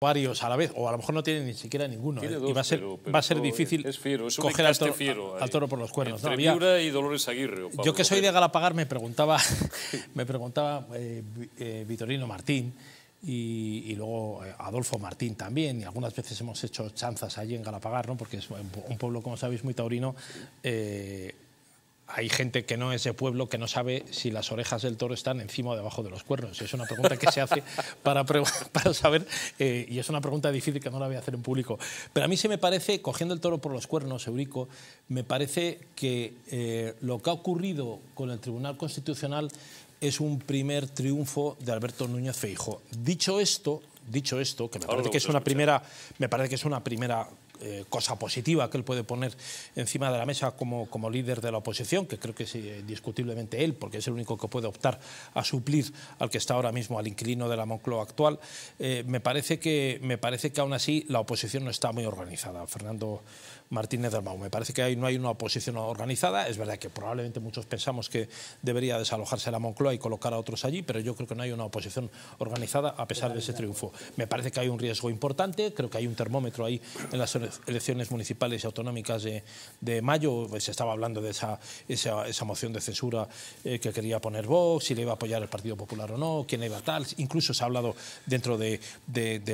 varios a la vez, o a lo mejor no tiene ni siquiera ninguno. ¿eh? y va a ser, va a ser difícil coger al toro, por los cuernos. no, y Dolores yo que soy de Galapagar me preguntaba, me preguntaba eh, eh, Vitorino Martín y, luego Adolfo Martín también, y algunas veces hemos hecho chanzas allí en Galapagar, ¿no? porque es un pueblo, como sabéis, muy taurino hay gente que no es de pueblo que no sabe si las orejas del toro están encima o debajo de los cuernos. Es una pregunta que se hace para, saber, eh, y es una pregunta difícil que no la voy a hacer en público. Pero a mí se me parece, cogiendo el toro por los cuernos, Eurico, me parece que eh, lo que ha ocurrido con el Tribunal Constitucional es un primer triunfo de Alberto Núñez Feijo. Dicho esto, dicho esto, que me parece que es una primera, me parece que es una primera eh, cosa positiva que él puede poner encima de la mesa como, como líder de la oposición, que creo que es eh, indiscutiblemente él, porque es el único que puede optar a suplir al que está ahora mismo, al inquilino de la Moncloa actual, eh, me, parece que, me parece que aún así la oposición no está muy organizada. Fernando Martínez del Me parece que ahí no hay una oposición organizada. Es verdad que probablemente muchos pensamos que debería desalojarse la Moncloa y colocar a otros allí, pero yo creo que no hay una oposición organizada a pesar de ese triunfo. Me parece que hay un riesgo importante, creo que hay un termómetro ahí en las elecciones municipales y autonómicas de, mayo, pues se estaba hablando de esa, esa, moción de censura eh, que quería poner Vox, si le iba a apoyar el Partido Popular o no, quién le iba a tal. Incluso se ha hablado dentro de,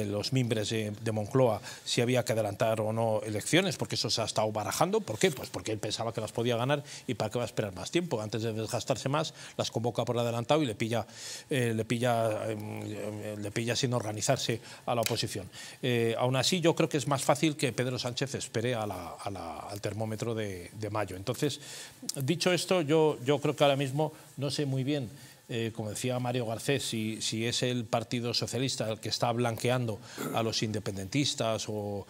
los mimbres de, Moncloa si había que adelantar o no elecciones, porque eso se ha estado barajando. ¿Por qué? Pues porque él pensaba que las podía ganar y para qué va a esperar más tiempo. Antes de desgastarse más, las convoca por adelantado y le pilla, eh, le pilla, em, em, le pilla sin organizarse a la oposición. Eh, aún así, yo creo que es más fácil que Pedro Sánchez espere al termómetro de, mayo. Entonces, dicho esto, yo, creo que ahora mismo no sé muy bien eh, como decía Mario Garcés, si, es el Partido Socialista el que está blanqueando a los independentistas o,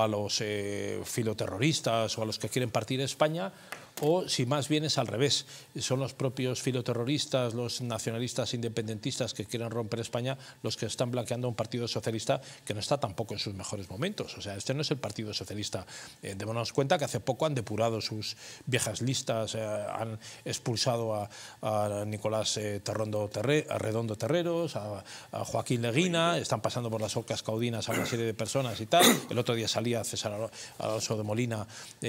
a los eh, filoterroristas o a los que quieren partir de España, o si más bien es al revés. Son los propios filoterroristas, los nacionalistas independentistas que quieren romper España los que están blanqueando un partido socialista que no está tampoco en sus mejores momentos. O sea, este no es el Partido Socialista. Eh, démonos cuenta que hace poco han depurado sus viejas listas, eh, han expulsado a, Nicolás eh, Terrondo Terre, a Redondo Terreros, a, Joaquín Leguina, están pasando por las orcas caudinas a una serie de personas y tal. El otro día salía César Alonso de Molina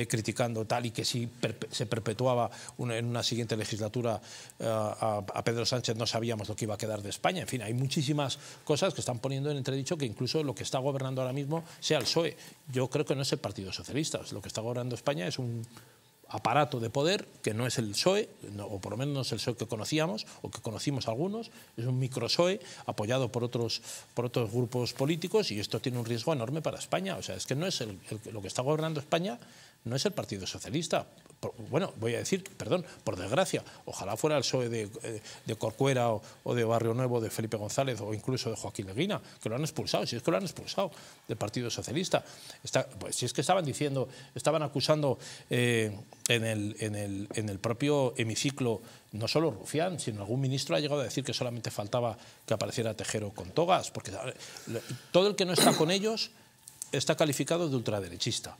criticando tal y que sí se perpetuaba en una siguiente legislatura eh, a, Pedro Sánchez, no sabíamos lo que iba a quedar de España. En fin, hay muchísimas cosas que están poniendo en entredicho que incluso lo que está gobernando ahora mismo sea el PSOE. Yo creo que no es el Partido Socialista, lo que está gobernando España es un aparato de poder que no es el PSOE, o por lo menos no es el PSOE que conocíamos o que conocimos algunos, es un micro PSOE apoyado por otros, por otros grupos políticos y esto tiene un riesgo enorme para España. O sea, es que no es lo que está gobernando España no es el Partido Socialista bueno, voy a decir, perdón, por desgracia, ojalá fuera el PSOE de, eh, Corcuera o, de Barrio Nuevo de Felipe González o incluso de Joaquín Leguina, que lo han expulsado, si es que lo han expulsado del Partido Socialista. pues, si es que estaban diciendo, estaban acusando eh, en, el, en el propio hemiciclo no solo Rufián, sino algún ministro ha llegado a decir que solamente faltaba que apareciera Tejero con togas, porque eh, todo el que no está con ellos está calificado de ultraderechista.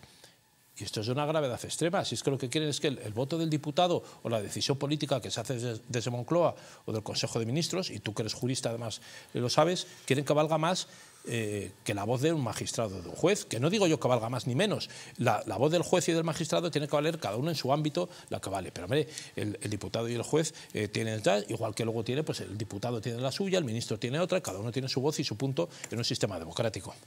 Y esto es de una gravedad extrema. Si es que lo que quieren es que el, voto del diputado o la decisión política que se hace desde, Moncloa o del Consejo de Ministros, y tú que eres jurista además eh, lo sabes, quieren que valga más eh, que la voz de un magistrado o de un juez. Que no digo yo que valga más ni menos. La, voz del juez y del magistrado tiene que valer cada uno en su ámbito la que vale. Pero hombre, el, diputado y el juez eh, tienen tienen igual que luego tiene, pues el diputado tiene la suya, el ministro tiene otra, cada uno tiene su voz y su punto en un sistema democrático.